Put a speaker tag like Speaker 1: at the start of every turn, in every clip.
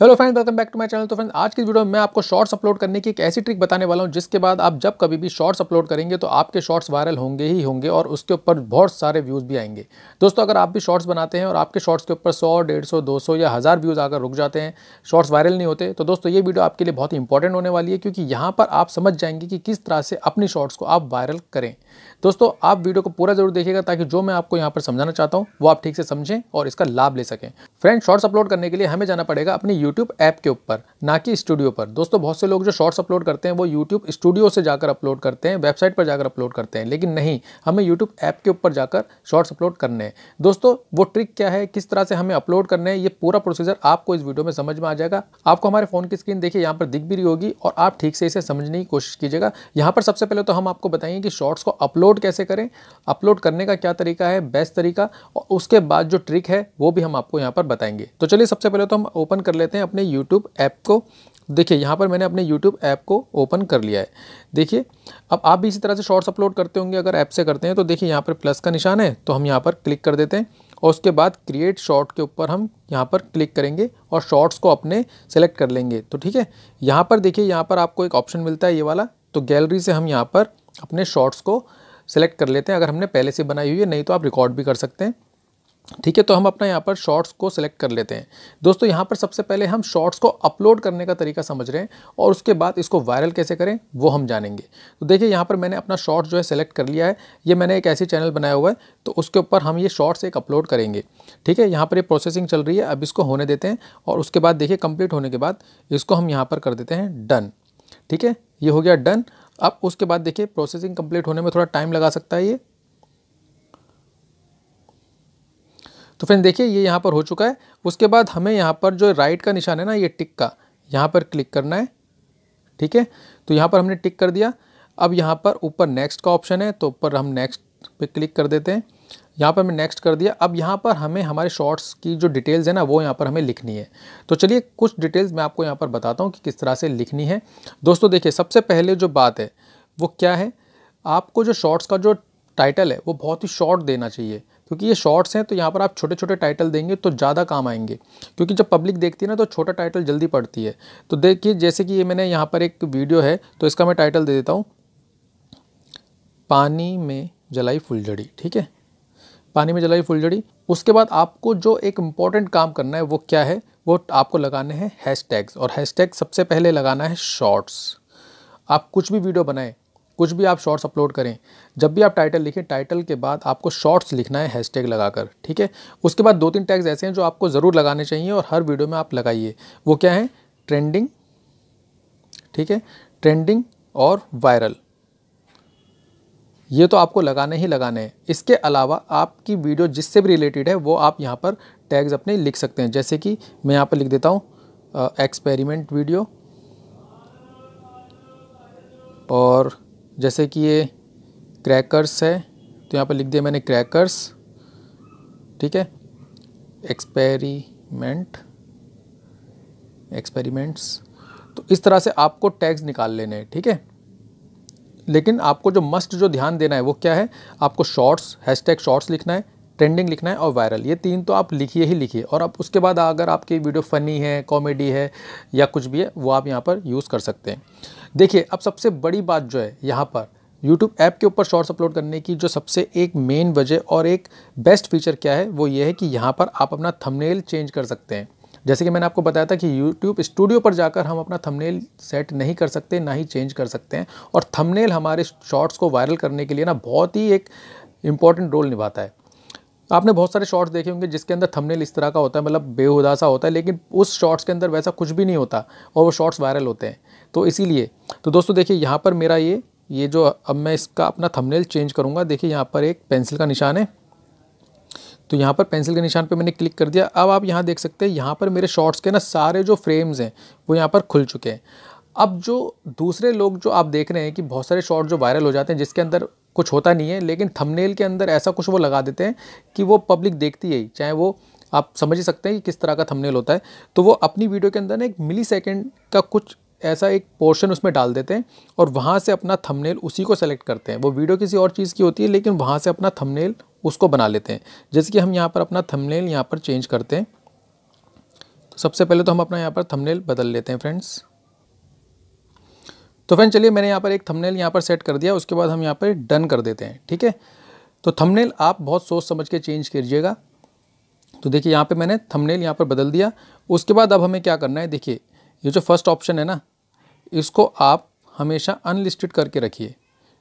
Speaker 1: hello friends welcome back to my channel तो friends आज की वीडियो में मैं आपको शॉर्ट्स अपलोड करने की एक ऐसी ट्रिक बताने वाला हूं जिसके बाद आप जब कभी भी शॉर्ट्स अपलोड करेंगे तो आपके शॉर्ट्स वायरल होंगे ही होंगे और उसके ऊपर बहुत सारे व्यूज़ भी आएंगे दोस्तों अगर आप भी शॉर्ट्स बनाते हैं और आपके शॉर्ट्स के ऊपर सौ डेढ़ सौ दो सौ या हज़ार व्यूज़ आकर रुक जाते हैं शॉर्ट्स वायरल नहीं होते तो दोस्तों ये वीडियो आपके लिए बहुत इंपॉर्टेंट होने वाली है क्योंकि यहाँ पर आप समझ जाएंगे कि किस तरह से अपनी शॉर्ट्स को आप वायरल करें दोस्तों आप वीडियो को पूरा जरूर देखिएगा ताकि जो मैं आपको यहाँ पर समझाना चाहता हूँ वो आप ठीक से समझें और इसका लाभ ले सकें फ्रेंड शॉर्ट्स अपलोड करने के लिए हमें जाना पड़ेगा अपनी यूट्यूब ऐप के ऊपर ना कि स्टूडियो पर दोस्तों बहुत से लोग जो शॉर्ट्स अपलोड करते हैं वो यूट्यूब स्टूडियो से जाकर अपलोड करते हैं वेबसाइट पर जाकर अपलोड करते हैं लेकिन नहीं हमें यूट्यूब ऐप के ऊपर जाकर शॉर्ट्स अपलोड करने हैं दोस्तों वो ट्रिक क्या है किस तरह से हमें अपलोड करने हैं ये पूरा प्रोसीजर आपको इस वीडियो में समझ में आ जाएगा आपको हमारे फ़ोन की स्क्रीन देखिए यहाँ पर दिख भी रही होगी और आप ठीक से इसे समझने की कोशिश कीजिएगा यहाँ पर सबसे पहले तो हम आपको बताएंगे कि शॉर्ट्स को अपलोड कैसे करें अपलोड करने का क्या तरीका है बेस्ट तरीका और उसके बाद जो ट्रिक है वो भी हम आपको यहाँ पर बताएंगे तो चलिए सबसे पहले तो हम ओपन कर लेते हैं हैं अपने यूट्यूब ऐप को देखिए यहाँ पर मैंने अपने यूट्यूब ऐप को ओपन कर लिया है देखिए अब आप भी इसी तरह से शॉर्ट्स अपलोड करते होंगे अगर ऐप से करते हैं तो देखिए यहाँ पर प्लस का निशान है तो हम यहाँ पर क्लिक कर देते हैं और उसके बाद क्रिएट शॉर्ट के ऊपर हम यहाँ पर क्लिक करेंगे और शॉर्ट्स को अपने सेलेक्ट कर लेंगे तो ठीक है यहाँ पर देखिए यहाँ पर आपको एक ऑप्शन मिलता है ये वाला तो गैलरी से हम यहाँ पर अपने शॉर्ट्स को सेलेक्ट कर लेते हैं अगर हमने पहले से बनाई हुई है नहीं तो आप रिकॉर्ड भी कर सकते हैं ठीक है तो हम अपना यहाँ पर शॉर्ट्स को सिलेक्ट कर लेते हैं दोस्तों यहाँ पर सबसे पहले हम शॉर्ट्स को अपलोड करने का तरीका समझ रहे हैं और उसके बाद इसको वायरल कैसे करें वो हम जानेंगे तो देखिए यहाँ पर मैंने अपना शॉर्ट्स जो है सेलेक्ट कर लिया है ये मैंने एक ऐसी चैनल बनाया हुआ है तो उसके ऊपर हम ये शॉर्ट्स एक अपलोड करेंगे ठीक है यहाँ पर ये प्रोसेसिंग चल रही है अब इसको होने देते हैं और उसके बाद देखिए कम्प्लीट होने के बाद इसको हम यहाँ पर कर देते हैं डन ठीक है ये हो गया डन अब उसके बाद देखिए प्रोसेसिंग कम्प्लीट होने में थोड़ा टाइम लगा सकता है ये तो फ्रेंड देखिए ये यहाँ पर हो चुका है उसके बाद हमें यहाँ पर जो राइट का निशान है ना ये टिक का यहाँ पर क्लिक करना है ठीक है तो यहाँ पर हमने टिक कर दिया अब यहाँ पर ऊपर नेक्स्ट का ऑप्शन है तो ऊपर हम नेक्स्ट पे क्लिक कर देते हैं यहाँ पर हमने नेक्स्ट कर दिया अब यहाँ पर हमें हमारे शॉर्ट्स की जो डिटेल्स है ना वो यहाँ पर हमें लिखनी है तो चलिए कुछ डिटेल्स मैं आपको यहाँ पर बताता हूँ कि किस तरह से लिखनी है दोस्तों देखिए सबसे पहले जो बात है वो क्या है आपको जो शॉर्ट्स का जो टाइटल है वो बहुत ही शॉर्ट देना चाहिए क्योंकि ये शॉर्ट्स हैं तो यहाँ पर आप छोटे छोटे टाइटल देंगे तो ज़्यादा काम आएंगे क्योंकि जब पब्लिक देखती है ना तो छोटा टाइटल जल्दी पड़ती है तो देखिए जैसे कि ये मैंने यहाँ पर एक वीडियो है तो इसका मैं टाइटल दे देता हूँ पानी में जलाई फुलझड़ी ठीक है पानी में जलाई फुलझड़ी उसके बाद आपको जो एक इम्पॉर्टेंट काम करना है वो क्या है वो आपको लगाने हैं हैश और हैश सबसे पहले लगाना है शॉर्ट्स आप कुछ भी वीडियो बनाएं कुछ भी आप शॉर्ट्स अपलोड करें जब भी आप टाइटल लिखें टाइटल के बाद आपको शॉर्ट्स लिखना है हैशटैग लगाकर ठीक है उसके बाद दो तीन टैग्स ऐसे हैं जो आपको ज़रूर लगाने चाहिए और हर वीडियो में आप लगाइए वो क्या है ट्रेंडिंग ठीक है ट्रेंडिंग और वायरल ये तो आपको लगाने ही लगाने हैं इसके अलावा आपकी वीडियो जिससे भी रिलेटेड है वो आप यहाँ पर टैग्स अपने लिख सकते हैं जैसे कि मैं यहाँ पर लिख देता हूँ एक्सपेरिमेंट वीडियो और जैसे कि ये क्रैकर्स है तो यहाँ पर लिख दिया मैंने क्रैकर्स ठीक है एक्सपेरिमेंट एक्सपेरिमेंट्स तो इस तरह से आपको टैग्स निकाल लेने हैं ठीक है लेकिन आपको जो मस्ट जो ध्यान देना है वो क्या है आपको शॉर्ट्स हैशटैग शॉर्ट्स लिखना है ट्रेंडिंग लिखना है और वायरल ये तीन तो आप लिखिए ही लिखिए और अब उसके बाद अगर आपकी वीडियो फ़नी है कॉमेडी है या कुछ भी है वो आप यहाँ पर यूज़ कर सकते हैं देखिए अब सबसे बड़ी बात जो है यहाँ पर YouTube ऐप के ऊपर शॉर्ट्स अपलोड करने की जो सबसे एक मेन वजह और एक बेस्ट फीचर क्या है वो ये है कि यहाँ पर आप अपना थंबनेल चेंज कर सकते हैं जैसे कि मैंने आपको बताया था कि YouTube स्टूडियो पर जाकर हम अपना थंबनेल सेट नहीं कर सकते ना ही चेंज कर सकते हैं और थंबनेल हमारे शॉर्ट्स को वायरल करने के लिए ना बहुत ही एक इम्पॉर्टेंट रोल निभाता है आपने बहुत सारे शॉट्स देखे होंगे जिसके अंदर थंबनेल इस तरह का होता है मतलब बेहुदा सा होता है लेकिन उस शॉट्स के अंदर वैसा कुछ भी नहीं होता और वो शॉट्स वायरल होते हैं तो इसीलिए तो दोस्तों देखिए यहाँ पर मेरा ये ये जो अब मैं इसका अपना थंबनेल चेंज करूँगा देखिए यहाँ पर एक पेंसिल का निशान है तो यहाँ पर पेंसिल के निशान पे मैंने क्लिक कर दिया अब आप यहाँ देख सकते हैं यहाँ पर मेरे शॉर्ट्स के ना सारे जो फ्रेम्स हैं वो यहाँ पर खुल चुके हैं अब जो दूसरे लोग जो आप देख रहे हैं कि बहुत सारे शॉर्ट जो वायरल हो जाते हैं जिसके अंदर कुछ होता नहीं है लेकिन थंबनेल के अंदर ऐसा कुछ वो लगा देते हैं कि वो पब्लिक देखती है चाहे वो आप समझ ही सकते हैं कि किस तरह का थंबनेल होता है तो वो अपनी वीडियो के अंदर ना एक मिली सेकेंड का कुछ ऐसा एक पोर्शन उसमें डाल देते हैं और वहाँ से अपना थंबनेल उसी को सेलेक्ट करते हैं वो वीडियो किसी और चीज़ की होती है लेकिन वहाँ से अपना थंबनेल उसको बना लेते हैं जैसे कि हम यहाँ पर अपना थंबनेल यहाँ पर चेंज करते हैं तो सबसे पहले तो हम अपना यहाँ पर थंबनेल बदल लेते हैं फ्रेंड्स तो फ्रेंड चलिए मैंने यहाँ पर एक थंबनेल यहाँ पर सेट कर दिया उसके बाद हम यहाँ पर डन कर देते हैं ठीक है तो थंबनेल आप बहुत सोच समझ के चेंज कीजिएगा तो देखिए यहाँ पे मैंने थंबनेल यहाँ पर बदल दिया उसके बाद अब हमें क्या करना है देखिए ये जो फर्स्ट ऑप्शन है ना इसको आप हमेशा अनलिस्टेड करके रखिए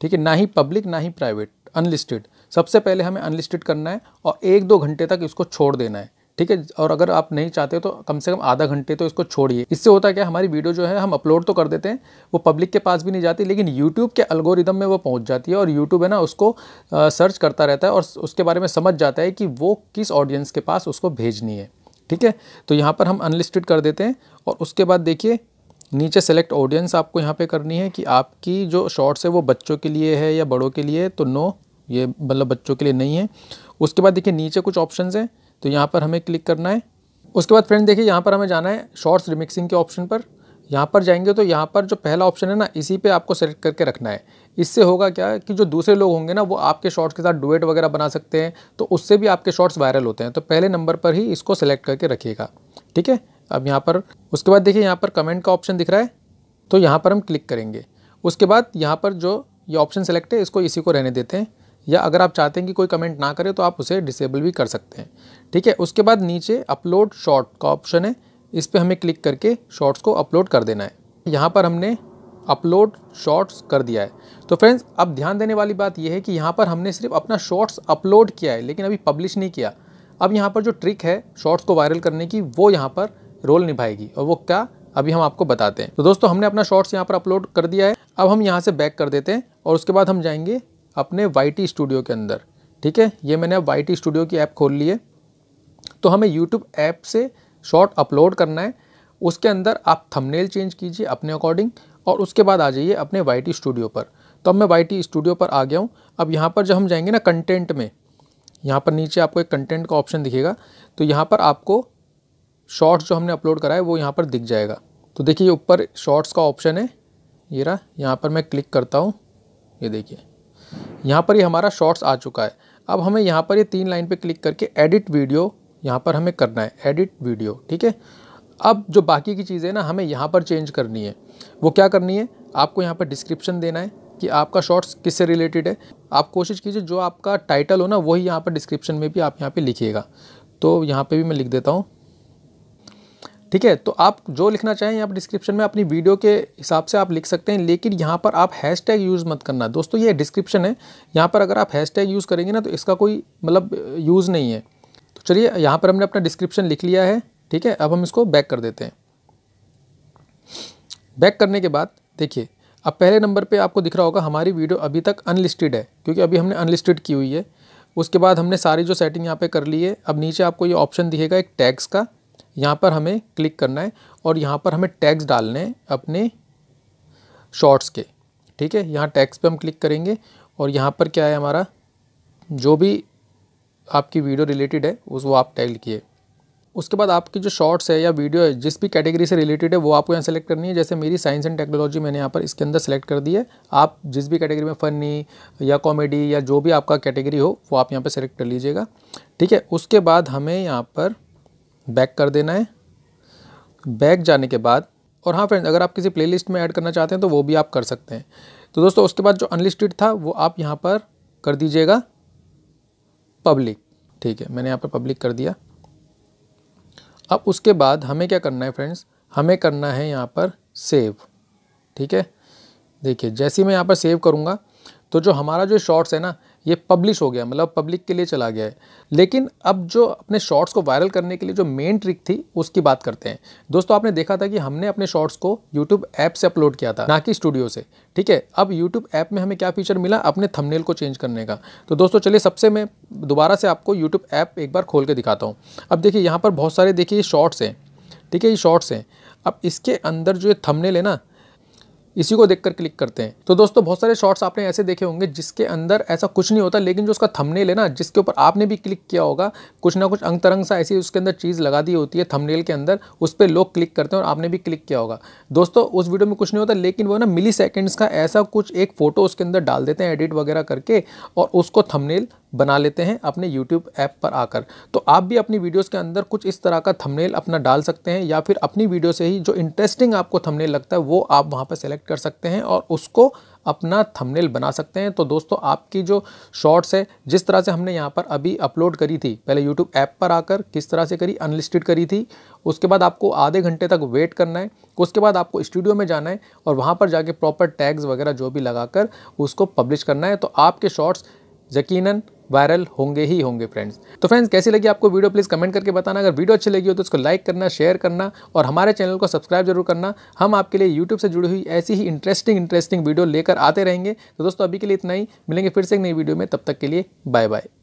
Speaker 1: ठीक है ना ही पब्लिक ना ही प्राइवेट अनलिस्टेड सबसे पहले हमें अनलिस्टेड करना है और एक दो घंटे तक इसको छोड़ देना है ठीक है और अगर आप नहीं चाहते तो कम से कम आधा घंटे तो इसको छोड़िए इससे होता क्या हमारी वीडियो जो है हम अपलोड तो कर देते हैं वो पब्लिक के पास भी नहीं जाती लेकिन यूट्यूब के अलगोरिदम में वो पहुँच जाती है और यूट्यूब है ना उसको सर्च करता रहता है और उसके बारे में समझ जाता है कि वो किस ऑडियंस के पास उसको भेजनी है ठीक है तो यहाँ पर हम अनलिस्टेड कर देते हैं और उसके बाद देखिए नीचे सेलेक्ट ऑडियंस आपको यहाँ पे करनी है कि आपकी जो शॉर्ट्स है वो बच्चों के लिए है या बड़ों के लिए तो नो ये मतलब बच्चों के लिए नहीं है उसके बाद देखिए नीचे कुछ ऑप्शंस हैं तो यहाँ पर हमें क्लिक करना है उसके बाद फ्रेंड देखिए यहाँ पर हमें जाना है शॉर्ट्स रिमिक्सिंग के ऑप्शन पर यहाँ पर जाएंगे तो यहाँ पर जो पहला ऑप्शन है ना इसी पे आपको सेलेक्ट करके रखना है इससे होगा क्या कि जो दूसरे लोग होंगे ना वो आपके शॉर्ट्स के साथ डुएट वगैरह बना सकते हैं तो उससे भी आपके शॉर्ट्स वायरल होते हैं तो पहले नंबर पर ही इसको सेलेक्ट करके रखिएगा ठीक है अब यहाँ पर उसके बाद देखिए यहाँ पर कमेंट का ऑप्शन दिख रहा है तो यहाँ पर हम क्लिक करेंगे उसके बाद यहाँ पर जो ये ऑप्शन सेलेक्ट है इसको इसी को रहने देते हैं या अगर आप चाहते हैं कि कोई कमेंट ना करे तो आप उसे डिसेबल भी कर सकते हैं ठीक है उसके बाद नीचे अपलोड शॉर्ट का ऑप्शन है इस पर हमें क्लिक करके शॉर्ट्स को अपलोड कर देना है यहाँ पर हमने अपलोड शॉर्ट्स कर दिया है तो फ्रेंड्स अब ध्यान देने वाली बात यह है कि यहाँ पर हमने सिर्फ अपना शॉर्ट्स अपलोड किया है लेकिन अभी पब्लिश नहीं किया अब यहाँ पर जो ट्रिक है शॉर्ट्स को वायरल करने की वो यहाँ पर रोल निभाएगी और वो क्या अभी हम आपको बताते हैं तो दोस्तों हमने अपना शॉर्ट्स यहाँ पर अपलोड कर दिया है अब हम यहाँ से बैक कर देते हैं और उसके बाद हम जाएंगे अपने वाई टी स्टूडियो के अंदर ठीक है ये मैंने अब वाई टी स्टूडियो की ऐप खोल ली है तो हमें यूट्यूब ऐप से शॉर्ट अपलोड करना है उसके अंदर आप थंबनेल चेंज कीजिए अपने अकॉर्डिंग और उसके बाद आ जाइए अपने वाई टी स्टूडियो पर तो अब मैं वाई टी स्टूडियो पर आ गया हूँ अब यहाँ पर जब हम जाएंगे ना कंटेंट में यहाँ पर नीचे आपको एक कंटेंट का ऑप्शन दिखेगा तो यहाँ पर आपको शॉर्ट्स जो हमने अपलोड करा है वो यहाँ पर दिख जाएगा तो देखिए ऊपर शॉर्ट्स का ऑप्शन है ये रहा यहाँ पर मैं क्लिक करता हूँ ये देखिए यहाँ पर ये हमारा शॉर्ट्स आ चुका है अब हमें यहाँ पर ये यह तीन लाइन पे क्लिक करके एडिट वीडियो यहाँ पर हमें करना है एडिट वीडियो ठीक है अब जो बाकी की चीज़ें ना हमें यहाँ पर चेंज करनी है वो क्या करनी है आपको यहाँ पर डिस्क्रिप्शन देना है कि आपका शॉर्ट्स किससे रिलेटेड है आप कोशिश कीजिए जो आपका टाइटल हो ना वही यहाँ पर डिस्क्रिप्शन में भी आप यहाँ पर लिखिएगा तो यहाँ पर भी मैं लिख देता हूँ ठीक है तो आप जो लिखना चाहें आप डिस्क्रिप्शन में अपनी वीडियो के हिसाब से आप लिख सकते हैं लेकिन यहाँ पर आप हैशटैग यूज़ मत करना दोस्तों ये डिस्क्रिप्शन है यहाँ पर अगर आप हैशटैग यूज़ करेंगे ना तो इसका कोई मतलब यूज़ नहीं है तो चलिए यहाँ पर हमने अपना डिस्क्रिप्शन लिख लिया है ठीक है अब हम इसको बैक कर देते हैं बैक करने के बाद देखिए अब पहले नंबर पर आपको दिख रहा होगा हमारी वीडियो अभी तक अनलिस्टेड है क्योंकि अभी हमने अनलिस्टेड की हुई है उसके बाद हमने सारी जो सेटिंग यहाँ पर कर ली है अब नीचे आपको ये ऑप्शन दिखेगा एक टैक्स का यहाँ पर हमें क्लिक करना है और यहाँ पर हमें टैग्स डालने हैं अपने शॉर्ट्स के ठीक है यहाँ टैग्स पे हम क्लिक करेंगे और यहाँ पर क्या है हमारा जो भी आपकी वीडियो रिलेटेड है उस वो आप टैग लिखिए उसके बाद आपकी जो शॉर्ट्स है या वीडियो है जिस भी कैटेगरी से रिलेटेड है वो आपको यहाँ सेलेक्ट करनी है जैसे मेरी साइंस एंड टेक्नोलॉजी मैंने यहाँ पर इसके अंदर सेलेक्ट कर दी है आप जिस भी कैटेगरी में फ़नी या कॉमेडी या जो भी आपका कैटेगरी हो वो आप यहाँ पर सेलेक्ट कर लीजिएगा ठीक है उसके बाद हमें यहाँ पर बैक कर देना है बैक जाने के बाद और हाँ फ्रेंड्स अगर आप किसी प्लेलिस्ट में ऐड करना चाहते हैं तो वो भी आप कर सकते हैं तो दोस्तों उसके बाद जो अनलिस्टेड था वो आप यहाँ पर कर दीजिएगा पब्लिक ठीक है मैंने यहाँ पर पब्लिक कर दिया अब उसके बाद हमें क्या करना है फ्रेंड्स हमें करना है यहाँ पर सेव ठीक है देखिए जैसे मैं यहाँ पर सेव करूँगा तो जो हमारा जो शॉर्ट्स है ना ये पब्लिश हो गया मतलब पब्लिक के लिए चला गया है लेकिन अब जो अपने शॉर्ट्स को वायरल करने के लिए जो मेन ट्रिक थी उसकी बात करते हैं दोस्तों आपने देखा था कि हमने अपने शॉर्ट्स को यूट्यूब ऐप से अपलोड किया था ना कि स्टूडियो से ठीक है अब यूट्यूब ऐप में हमें क्या फीचर मिला अपने थमनेल को चेंज करने का तो दोस्तों चलिए सबसे मैं दोबारा से आपको यूट्यूब ऐप एक बार खोल के दिखाता हूँ अब देखिए यहाँ पर बहुत सारे देखिए शॉर्ट्स हैं ठीक है ये शॉर्ट्स हैं अब इसके अंदर जो ये थमनेल है ना इसी को देखकर क्लिक करते हैं तो दोस्तों बहुत सारे शॉर्ट्स आपने ऐसे देखे होंगे जिसके अंदर ऐसा कुछ नहीं होता लेकिन जो उसका थंबनेल है ना जिसके ऊपर आपने भी क्लिक किया होगा कुछ ना कुछ अंग तरंग सा ऐसी उसके अंदर चीज़ लगा दी होती है थंबनेल के अंदर उस पर लोग क्लिक करते हैं और आपने भी क्लिक किया होगा दोस्तों उस वीडियो में कुछ नहीं होता लेकिन वो ना मिली सेकेंड्स का ऐसा कुछ एक फ़ोटो उसके अंदर डाल देते हैं एडिट वगैरह करके और उसको थमनेल बना लेते हैं अपने YouTube ऐप पर आकर तो आप भी अपनी वीडियोस के अंदर कुछ इस तरह का थंबनेल अपना डाल सकते हैं या फिर अपनी वीडियो से ही जो इंटरेस्टिंग आपको थंबनेल लगता है वो आप वहाँ पर सेलेक्ट कर सकते हैं और उसको अपना थंबनेल बना सकते हैं तो दोस्तों आपकी जो शॉर्ट्स है जिस तरह से हमने यहाँ पर अभी अपलोड करी थी पहले यूट्यूब ऐप पर आकर किस तरह से करी अनलिस्टेड करी थी उसके बाद आपको आधे घंटे तक वेट करना है उसके बाद आपको स्टूडियो में जाना है और वहाँ पर जाके प्रॉपर टैग्स वगैरह जो भी लगा उसको पब्लिश करना है तो आपके शॉर्ट्स यकीनन वायरल होंगे ही होंगे फ्रेंड्स तो फ्रेंड्स कैसी लगी आपको वीडियो प्लीज़ कमेंट करके बताना अगर वीडियो अच्छी लगी हो तो उसको लाइक करना शेयर करना और हमारे चैनल को सब्सक्राइब जरूर करना हम आपके लिए यूट्यूब से जुड़ी हुई ऐसी ही इंटरेस्टिंग इंटरेस्टिंग वीडियो लेकर आते रहेंगे तो दोस्तों अभी के लिए इतना ही मिलेंगे फिर से एक नई वीडियो में तब तक के लिए बाय बाय